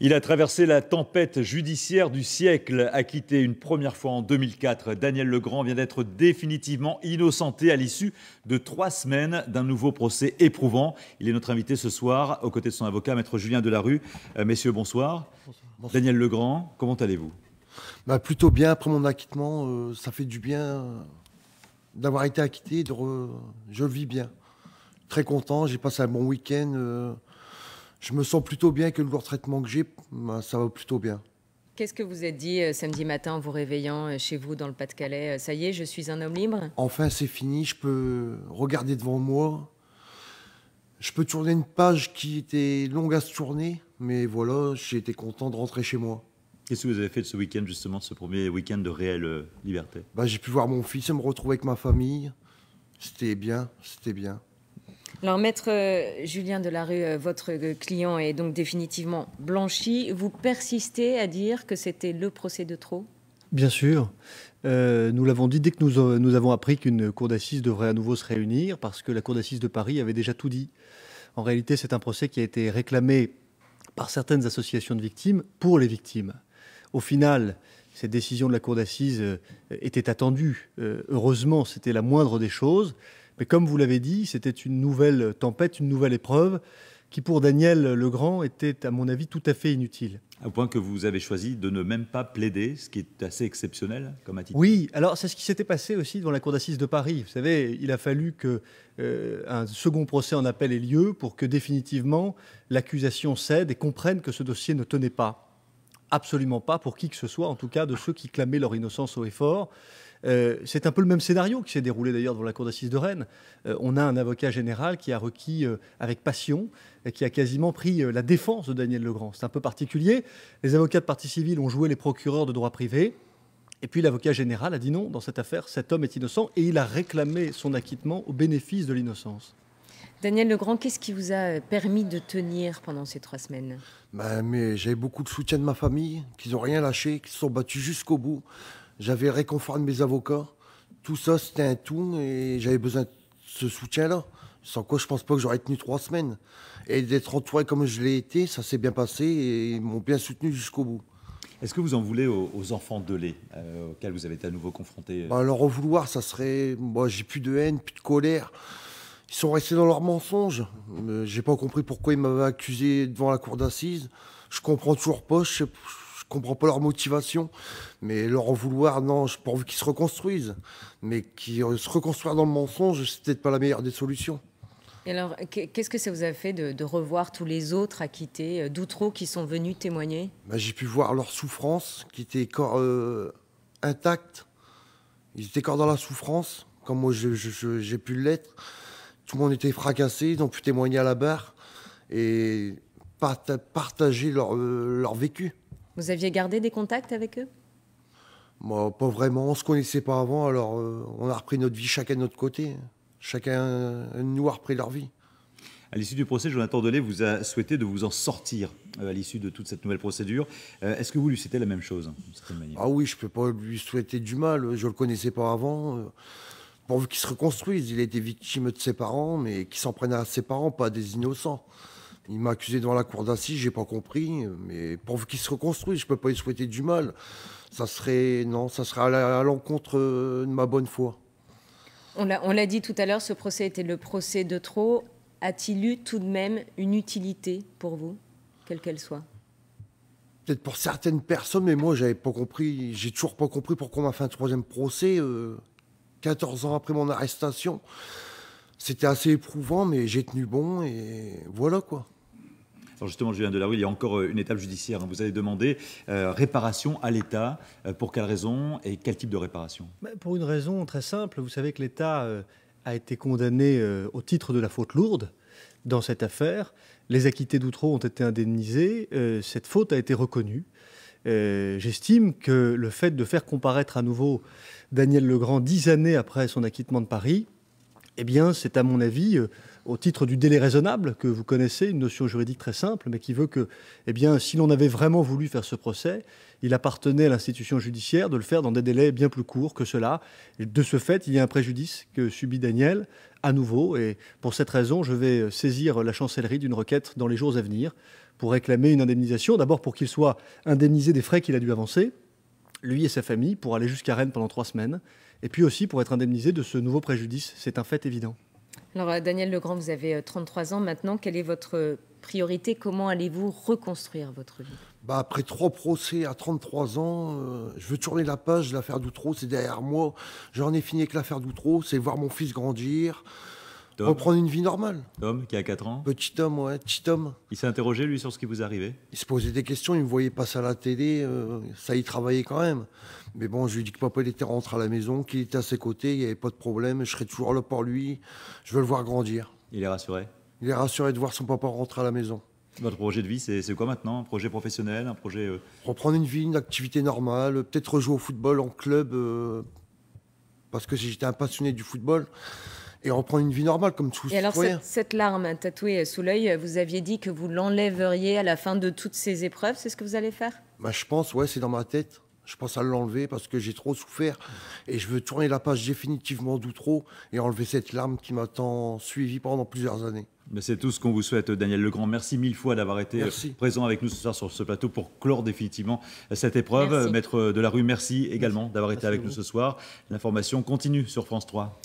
Il a traversé la tempête judiciaire du siècle, acquitté une première fois en 2004. Daniel Legrand vient d'être définitivement innocenté à l'issue de trois semaines d'un nouveau procès éprouvant. Il est notre invité ce soir, aux côtés de son avocat, maître Julien Delarue. Euh, messieurs, bonsoir. Daniel Legrand, comment allez-vous bah, Plutôt bien, après mon acquittement, euh, ça fait du bien euh, d'avoir été acquitté. Je vis bien. Très content, j'ai passé un bon week-end je me sens plutôt bien que le lourd traitement que j'ai, ben, ça va plutôt bien. Qu'est-ce que vous êtes dit euh, samedi matin en vous réveillant euh, chez vous dans le Pas-de-Calais euh, Ça y est, je suis un homme libre Enfin, c'est fini, je peux regarder devant moi. Je peux tourner une page qui était longue à se tourner, mais voilà, j'ai été content de rentrer chez moi. Qu'est-ce que vous avez fait de ce week-end, justement, ce premier week-end de réelle liberté bah, J'ai pu voir mon fils et me retrouver avec ma famille. C'était bien, c'était bien. Alors, maître euh, Julien Delarue, euh, votre euh, client est donc définitivement blanchi. Vous persistez à dire que c'était le procès de trop Bien sûr. nous l'avons dit dès que nous, avons appris qu'une cour d'assises devrait à nouveau se réunir, parce que la cour d'assises de Paris avait déjà tout dit. En réalité, c'est un procès qui a été réclamé par certaines associations de victimes pour les victimes. Au final, cette décision de la cour d'assises était attendue. heureusement, c'était la moindre des choses. Mais comme vous l'avez dit, c'était une nouvelle tempête, une nouvelle épreuve qui pour Daniel Legrand était à mon avis tout à fait inutile. Au point que vous avez choisi de ne même pas plaider, ce qui est assez exceptionnel comme attitude. Oui, alors c'est ce qui s'était passé aussi devant la cour d'assises de Paris. Vous savez, il a fallu qu'un euh, second procès en appel ait lieu pour que définitivement l'accusation cède et comprenne que ce dossier ne tenait pas absolument pas pour qui que ce soit, en tout cas de ceux qui clamaient leur innocence au effort. Euh, c'est un peu le même scénario qui s'est déroulé d'ailleurs devant la cour d'assises de Rennes. Euh, on a un avocat général qui a requis euh, avec passion, et qui a quasiment pris la défense de Daniel Legrand. C'est un peu particulier. Les avocats de partie civile ont joué les procureurs de droit privé. Et puis l'avocat général a dit non, dans cette affaire, cet homme est innocent et il a réclamé son acquittement au bénéfice de l'innocence. Daniel Legrand, qu'est-ce qui vous a euh, permis de tenir pendant ces trois semaines ben, mais J'avais beaucoup de soutien de ma famille, qu'ils n'ont rien lâché, qu'ils se sont battus jusqu'au bout. J'avais réconfort de mes avocats. Tout ça, c'était un tout et j'avais besoin de ce soutien-là. Sans quoi, je pense pas que j'aurais tenu trois semaines. Et d'être entouré comme je l'ai été, ça s'est bien passé et ils m'ont bien soutenu jusqu'au bout. Est-ce que vous en voulez aux, enfants de lait euh, auxquels vous avez été à nouveau confronté euh ben, Leur en vouloir, ça serait. Moi, j'ai plus de haine, plus de colère ils sont restés dans leurs mensonges. J'ai pas compris pourquoi ils m'avaient accusé devant la cour d'assises. Je comprends toujours pas, je, comprends pas leur motivation. Mais leur en vouloir, non, je pourvu qu'ils se reconstruisent. Mais qu'ils se reconstruire dans le mensonge, c'est peut-être pas la meilleure des solutions. Et alors, qu'est-ce que ça vous a fait de, revoir tous les autres acquittés euh, d'Outreau qui sont venus témoigner bah, J'ai pu voir leur souffrance qui était encore euh, intacte. Ils étaient encore dans la souffrance, comme moi j'ai pu l'être tout le était fracassé, ils ont pu témoigner à la barre et partager euh, leur, vécu. Vous aviez gardé des contacts avec eux Moi, Pas vraiment, on ne se connaissait pas avant, alors euh, on a repris notre vie chacun de notre côté. Chacun nous a repris leur vie. À l'issue du procès, Jonathan Delay vous a souhaité de vous en sortir euh, à l'issue de toute cette nouvelle procédure. Est-ce que vous lui souhaitez la même chose Ah oui, je ne peux pas lui souhaiter du mal. Je ne le connaissais pas avant pourvu qu'il se reconstruise. Il a été victime de ses parents, mais qui s'en prenne à ses parents, pas à des innocents. Il m'a accusé devant la cour d'assises, j'ai pas compris, mais pourvu qu'il se reconstruise, je peux pas lui souhaiter du mal. Ça serait non, ça serait à l'encontre de ma bonne foi. On l'a dit tout à l'heure, ce procès était le procès de trop. A-t-il eu tout de même une utilité pour vous, quelle qu'elle soit Peut-être pour certaines personnes, mais moi, j'avais pas compris. J'ai toujours pas compris pourquoi on m'a fait un troisième procès. Euh. 14 ans après mon arrestation. C'était assez éprouvant, mais j'ai tenu bon et voilà quoi. Alors justement, Julien Delarue, il y a encore euh, une étape judiciaire. Hein. Vous avez demandé euh, réparation à l'État. Euh, pour quelle raison et quel type de réparation bah, Pour une raison très simple. Vous savez que l'État a été condamné au titre de la faute lourde dans cette affaire. Les acquittés d'Outreau ont été indemnisés. cette faute a été reconnue. Euh, j'estime que le fait de faire comparaître à nouveau Daniel Legrand dix années après son acquittement de Paris, eh bien, c'est à mon avis, euh, au titre du délai raisonnable que vous connaissez, une notion juridique très simple, mais qui veut que, eh bien, si l'on avait vraiment voulu faire ce procès, il appartenait à l'institution judiciaire de le faire dans des délais bien plus courts que cela. de ce fait, il y a un préjudice que subit Daniel à nouveau. Et pour cette raison, je vais saisir la chancellerie d'une requête dans les jours à venir pour réclamer une indemnisation. D'abord pour qu'il soit indemnisé des frais qu'il a dû avancer, lui et sa famille, pour aller jusqu'à Rennes pendant trois semaines. Et puis aussi pour être indemnisé de ce nouveau préjudice. C'est un fait évident. Alors, Daniel Legrand, vous avez 33 euh, ans maintenant. Quel est votre priorité, comment allez-vous reconstruire votre vie bah Après trois procès à 33 ans, euh, je veux tourner la page de l'affaire Doutreau, c'est derrière moi. J'en ai fini avec l'affaire Doutreau, c'est voir mon fils grandir. reprendre une vie normale. Tom, qui a 4 ans Petit homme, ouais, petit homme. Il s'est interrogé, lui, sur ce qui vous arrivait Il se posait des questions, il me voyait pas ça à la télé, euh, ça y travaillait quand même. Mais bon, je lui ai dit que papa, il était rentré à la maison, qu'il était à ses côtés, il n'y avait pas de problème, je serai toujours là pour lui, je veux le voir grandir. Il est rassuré il est rassuré de voir son papa rentrer à la maison. Votre projet de vie, c'est quoi maintenant Un projet professionnel Un projet. Euh, reprendre une vie, une activité normale, peut-être jouer au football en club, euh, parce que j'étais un passionné du football, et reprendre une vie normale comme tout Et alors, cette, larme tatouée sous l'œil, euh, vous aviez dit que vous l'enlèveriez à la fin de toutes ces épreuves, c'est ce que vous allez faire bah, Je pense, ouais, c'est dans ma tête. Je pense à l'enlever parce que j'ai trop souffert et je veux tourner la page définitivement d'outreau et enlever cette larme qui m'a tant suivi pendant plusieurs années. Mais c'est tout ce qu'on vous souhaite, Daniel Legrand. Merci mille fois d'avoir été présent avec nous ce soir sur ce plateau pour clore définitivement cette épreuve. Maître de la rue, merci également d'avoir été avec nous ce soir. L'information continue sur France 3.